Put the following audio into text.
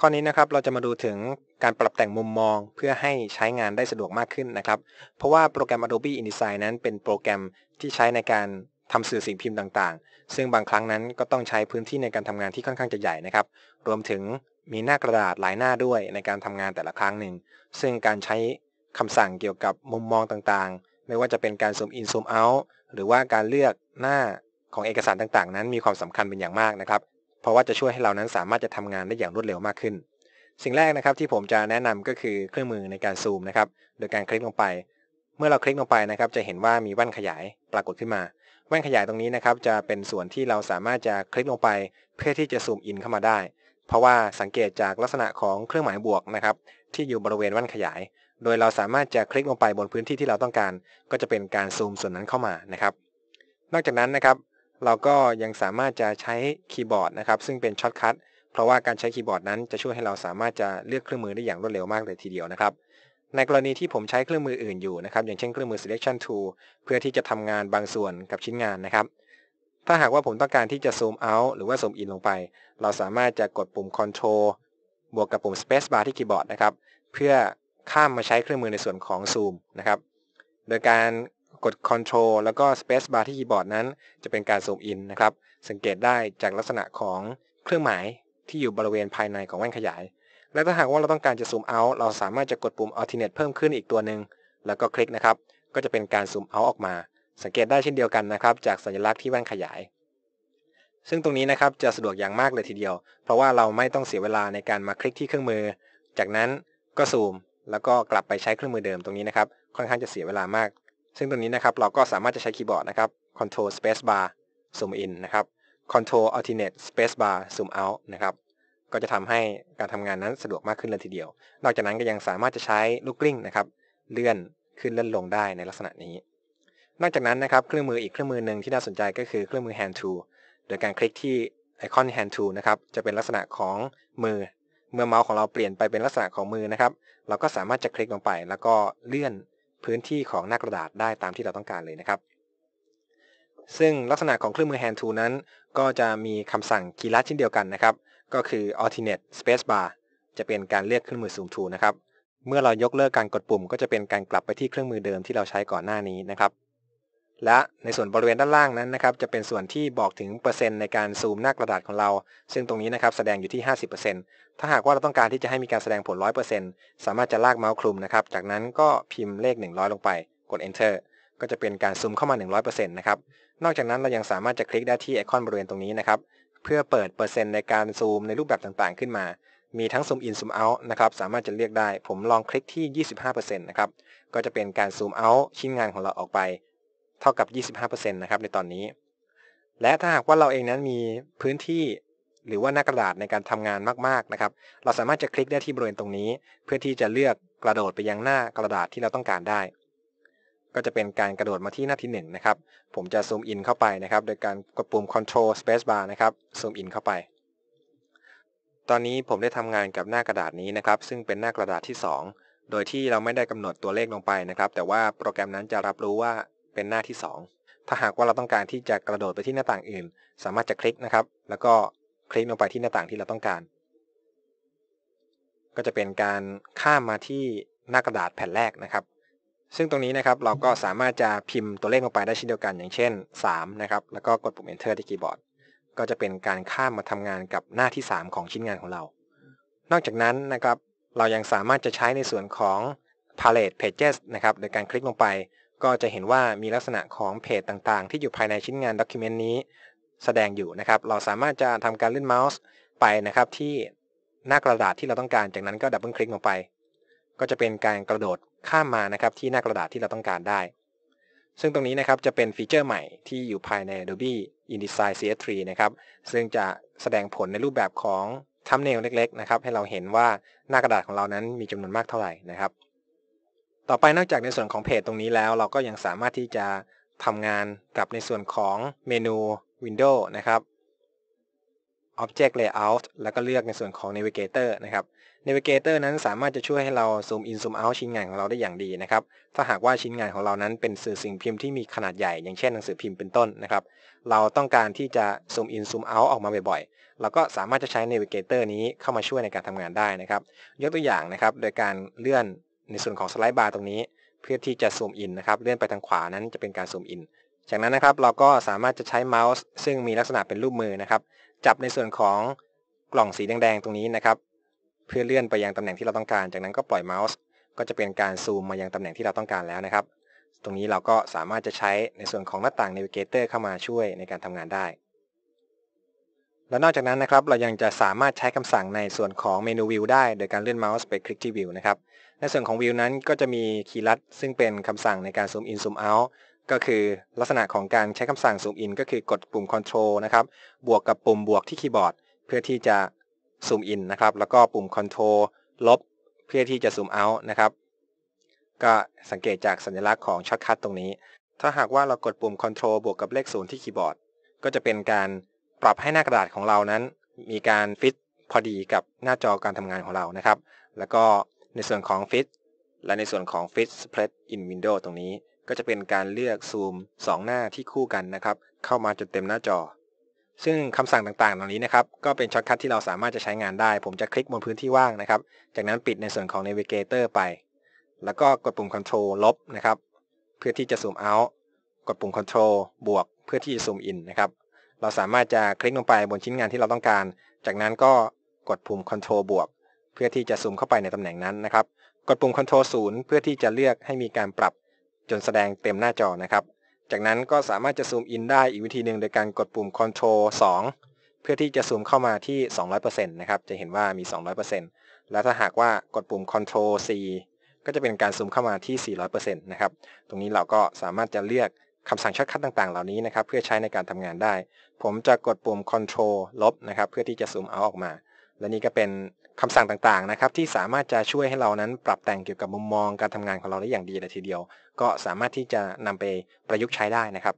ข้อนี้นะครับเราจะมาดูถึงการปรับแต่งมุมมองเพื่อให้ใช้งานได้สะดวกมากขึ้นนะครับ เพราะว่าโปรแกรม Adobe InDesign นั้นเป็นโปรแกรมที่ใช้ในการทำสื่อสิ่งพิมพ์ต่าง ๆ ซึ่งบางครั้งนั้นก็ต้องใช้พื้นที่ในการทำงานที่ค่อนข้างจะใหญ่นะครับรวมถึงมีหน้ากระดาษหลายหน้าด้วยในการทำงานแต่ละครั้งหนึ่งซึ่งการใช้คำสั่งเกี่ยวกับมุมมองต่างๆ ไม่ว่าจะเป็นการซูมอินซูมเอาหรือว่าการเลือกหน้าของเอกสารต่างๆ นั้นมีความสำคัญเป็นอย่างมากนะครับเพราะว่าจะช่วยให้เรานั้นสามารถจะทำงานได้อย่างรวดเร็วมากขึ้น สิ่งแรกนะครับที่ผมจะแนะนำก็คือเครื่องมือในการซูมนะครับ โดยการคลิกลงไป เมื่อเราคลิกลงไปนะครับจะเห็นว่ามีแว่นขยายปรากฏขึ้นมา แว่นขยายตรงนี้นะครับ จะเป็นส่วนที่เราสามารถจะคลิกลงไปเพื่อที่จะซูมอินเข้ามาได้ เพราะว่าสังเกตจากลักษณะของเครื่องหมายบวกนะครับ ที่อยู่บริเวณแว่นขยาย โดยเราสามารถจะคลิกลงไปบนพื้นที่ที่เราต้องการ ก็จะเป็นการซูมส่วนนั้นเข้ามานะครับ นอกจากนั้นนะครับเราก็ยังสามารถจะใช้คีย์บอร์ดนะครับซึ่งเป็นช็อตคัทเพราะว่าการใช้คีย์บอร์ดนั้นจะช่วยให้เราสามารถจะเลือกเครื่องมือได้อย่างรวดเร็วมากเลยทีเดียวนะครับในกรณีที่ผมใช้เครื่องมืออื่นอยู่นะครับอย่างเช่นเครื่องมือ selection tool เพื่อที่จะทำงานบางส่วนกับชิ้นงานนะครับ ถ้าหากว่าผมต้องการที่จะ zoom out หรือว่า zoom in ลงไป เราสามารถจะกดปุ่ม control บวกกับปุ่ม space bar ที่คีย์บอร์ดนะครับเพื่อข้ามมาใช้เครื่องมือในส่วนของ zoom นะครับโดยการกด Ctrl แล้วก็ Space Bar ที่คีย์บอร์ดนั้นจะเป็นการซูมอินนะครับ สังเกตได้จากลักษณะของเครื่องหมายที่อยู่บริเวณภายในของแว่นขยาย และถ้าหากว่าเราต้องการจะซูมเอาท์เราสามารถจะกดปุ่ม Alternate เพิ่มขึ้นอีกตัวหนึ่งแล้วก็คลิกนะครับ ก็จะเป็นการซูมเอาท์ออกมา สังเกตได้เช่นเดียวกันนะครับจากสัญลักษณ์ที่แว่นขยาย ซึ่งตรงนี้นะครับจะสะดวกอย่างมากเลยทีเดียว เพราะว่าเราไม่ต้องเสียเวลาในการมาคลิกที่เครื่องมือ จากนั้นก็ซูมแล้วก็กลับไปใช้เครื่องมือเดิมตรงนี้นะครับ ค่อนข้างจะเสียเวลามากซึ่งตรงนี้นะครับเราก็สามารถจะใช้คีย์บอร์ดนะครับ Control Space Bar Zoom In นะครับ Control Alternate Space Bar Zoom Out นะครับ ก็จะทำให้การทำงานนั้นสะดวกมากขึ้นเลยทีเดียว นอกจากนั้นก็ยังสามารถจะใช้ลูกกลิ้งนะครับ เลื่อนขึ้นเลื่อนลงได้ในลักษณะนี้ นอกจากนั้นนะครับเครื่องมืออีกเครื่องมือหนึ่งที่น่าสนใจก็คือเครื่องมือ hand tool โดยการคลิกที่ไอคอน hand tool นะครับ จะเป็นลักษณะของมือ เมื่อเมาส์ของเราเปลี่ยนไปเป็นลักษณะของมือนะครับ เราก็สามารถจะคลิกลงไป แล้วก็เลื่อนพื้นที่ของหน้ากระดาษได้ตามที่เราต้องการเลยนะครับ ซึ่งลักษณะของเครื่องมือ Hand Tool นั้น ก็จะมีคำสั่งคีย์ลัดเช่นเดียวกันนะครับ ก็คือ alternate spacebar จะเป็นการเลือกเครื่องมือ Zoom Tool นะครับ เมื่อเรายกเลิกการกดปุ่มก็จะเป็นการกลับไปที่เครื่องมือเดิมที่เราใช้ก่อนหน้านี้นะครับและในส่วนบริเวณด้านล่างนั้นนะครับจะเป็นส่วนที่บอกถึงเปอร์เซ็นต์ในการซูมหน้ากระดาษของเรา ซึ่งตรงนี้นะครับแสดงอยู่ที่ 50%ถ้าหากว่าเราต้องการที่จะให้มีการแสดงผล 100%สามารถจะลากเมาส์คลุมนะครับจากนั้นก็พิมพ์เลข 100 ลงไป กด enter ก็จะเป็นการซูมเข้ามา 100%นะครับนอกจากนั้นเรายังสามารถจะคลิกได้ที่ไอคอนบริเวณตรงนี้นะครับเพื่อเปิดเปอร์เซ็นต์ในการซูมในรูปแบบต่าง ๆ ขึ้นมา มีทั้งซูมอินซูมเอาท์นะครับสามารถจะเลือกได้ ผมลองคลิกที่ 25%นะครับก็จะเป็นการซูมเอาท์ชิ้นงานของเราออกไปเท่ากับ 25%นะครับในตอนนี้ และถ้าหากว่าเราเองนั้นมีพื้นที่ หรือว่าหน้ากระดาษในการทำงานมาก ๆนะครับ เราสามารถจะคลิกได้ที่บริเวณตรงนี้ เพื่อที่จะเลือกกระโดดไปยังหน้ากระดาษที่เราต้องการได้ ก็จะเป็นการกระโดดมาที่หน้าที่1นะครับ ผมจะซูมอินเข้าไปนะครับ โดยการกดปุ่ม Control Space Bar นะครับซูมอินเข้าไป ตอนนี้ผมได้ทำงานกับหน้ากระดาษนี้นะครับ ซึ่งเป็นหน้ากระดาษที่ 2 โดยที่เราไม่ได้กำหนดตัวเลขลงไปนะครับ แต่ว่าโปรแกรมนั้นจะรับรู้ว่าเป็นหน้าที่ 2 ถ้าหากว่าเราต้องการที่จะกระโดดไปที่หน้าต่างอื่น สามารถจะคลิกนะครับ แล้วก็คลิกลงไปที่หน้าต่างที่เราต้องการ ก็จะเป็นการข้ามมาที่หน้ากระดาษแผ่นแรกนะครับ ซึ่งตรงนี้นะครับเราก็สามารถจะพิมพ์ตัวเลขลงไปได้เช่นเดียวกัน อย่างเช่น3นะครับ แล้วก็กดปุ่ม Enter ที่คีย์บอร์ด ก็จะเป็นการข้ามมาทำงานกับหน้าที่ 3 ของชิ้นงานของเรา นอกจากนั้นนะครับ เรายังสามารถจะใช้ในส่วนของ Palette Pages นะครับ โดยการคลิกลงไปก็จะเห็นว่ามีลักษณะของเพจต่างๆ ที่อยู่ภายในชิ้นงานด็อกิเมนต์นี้แสดงอยู่นะครับ เราสามารถจะทำการเลื่อนเมาส์ไปนะครับที่หน้ากระดาษที่เราต้องการ จากนั้นก็ดับเบิลคลิกลงไป ก็จะเป็นการกระโดดข้ามมานะครับที่หน้ากระดาษที่เราต้องการได้ ซึ่งตรงนี้นะครับจะเป็นฟีเจอร์ใหม่ที่อยู่ภายใน Adobe InDesign CS3 นะครับ ซึ่งจะแสดงผลในรูปแบบของทัมเนลเล็กๆนะครับให้เราเห็นว่าหน้ากระดาษของเรานั้นมีจำนวนมากเท่าไหร่นะครับต่อไปนอกจากในส่วนของเพจตรงนี้แล้ว เราก็ยังสามารถที่จะทำงานกับในส่วนของเมนู Windows นะครับ Object Layout แล้วก็เลือกในส่วนของ Navigator นะครับ Navigator นั้นสามารถจะช่วยให้เราซูมอินซูมเอาชิ้นงานของเราได้อย่างดีนะครับถ้าหากว่าชิ้นงานของเรานั้นเป็นสื่อสิ่งพิมพ์ที่มีขนาดใหญ่อย่างเช่นหนังสือพิมพ์เป็นต้นนะครับ เราต้องการที่จะซูมอินซูมเอาออกมาบ่อยๆ เราก็สามารถจะใช้ Navigator นี้เข้ามาช่วยในการทำงานได้นะครับ ยกตัวอย่างนะครับโดยการเลื่อนในส่วนของสไลด์บาร์ตรงนี้เพื่อที่จะซูมอินนะครับเลื่อนไปทางขวานั้นจะเป็นการซูมอินจากนั้นนะครับเราก็สามารถจะใช้เมาส์ซึ่งมีลักษณะเป็นรูปมือนะครับ จับในส่วนของกล่องสีแดงๆตรงนี้นะครับเพื่อเลื่อนไปยังตำแหน่งที่เราต้องการ จากนั้นก็ปล่อยเมาส์ ก็จะเป็นการซูมมายังตำแหน่งที่เราต้องการแล้วนะครับ ตรงนี้เราก็สามารถจะใช้ในส่วนของหน้าต่าง n a เกเตอร์เข้ามาช่วยในการทำงานได้และนอกจากนั้นนะครับเรายังจะสามารถใช้คำสั่งในส่วนของเมนูวิวได้โดยการเลื่อนเมาส์ไปคลิกที่วิวนะครับ ในส่วนของวิวนั้นก็จะมีคีย์ลัดซึ่งเป็นคำสั่งในการซูมอินซูมเอาท์ก็คือลักษณะของการใช้คำสั่งซูมอินก็คือกดปุ่ม Control นะครับบวกกับปุ่มบวกที่คีย์บอร์ดเพื่อที่จะซูมอินนะครับแล้วก็ปุ่ม Control ลบ เพื่อที่จะซูมเอาท์นะครับก็สังเกตจากสัญลักษณ์ของช็อตคัทตรงนี้ ถ้าหากว่าเรากดปุ่ม Control บวกกับเลขศูนย์ที่คีย์บอร์ดก็จะเป็นการปรับให้หน้ากระดาษของเรานั้น มีการฟิตพอดีกับหน้าจอการทำงานของเรานะครับ แล้วก็ในส่วนของฟิตและในส่วนของฟิตสเปร a อินวินโดตรงนี้ ก็จะเป็นการเลือกซูม2หน้าที่คู่กันนะครับ เข้ามาจนเต็มหน้าจอ ซึ่งคำสั่งต่างๆ เหล่านี้นะครับ ก็เป็นช็อตคัทที่เราสามารถจะใช้งานได้ ผมจะคลิกบนพื้นที่ว่างนะครับ จากนั้นปิดในส่วนของ Navigator ไป แล้วก็กดปุ่ม Control ลบนะครับเพื่อที่จะซูม out กดปุ่ม Control บวกเพื่อที่จะซูม in นะครับเราสามารถจะคลิกลงไปบนชิ้นงานที่เราต้องการ จากนั้นก็กดปุ่ม Ctrl บวกเพื่อที่จะซูมเข้าไปในตำแหน่งนั้นนะครับ กดปุ่ม Ctrl 0เพื่อที่จะเลือกให้มีการปรับจนแสดงเต็มหน้าจอนะครับ จากนั้นก็สามารถจะซูมอินได้อีกวิธีหนึ่งโดยการกดปุ่ม Ctrl 2เพื่อที่จะซูมเข้ามาที่ 200%นะครับ จะเห็นว่ามี 200%แล้วถ้าหากว่ากดปุ่ม Ctrl C ก็จะเป็นการซูมเข้ามาที่ 400%นะครับ ตรงนี้เราก็สามารถจะเลือกคำสั่งช็อตคัทต่าง ๆ เหล่านี้นะครับ เพื่อใช้ในการทำงานได้ ผมจะกดปุ่ม Ctrl ลบนะครับเพื่อที่จะซูมเอาออกมา และนี่ก็เป็นคำสั่งต่างๆนะครับ ที่สามารถจะช่วยให้เรานั้นปรับแต่งเกี่ยวกับมุมมองการทำงานของเราได้อย่างดีเลยทีเดียวก็สามารถที่จะนำไปประยุกต์ใช้ได้นะครับ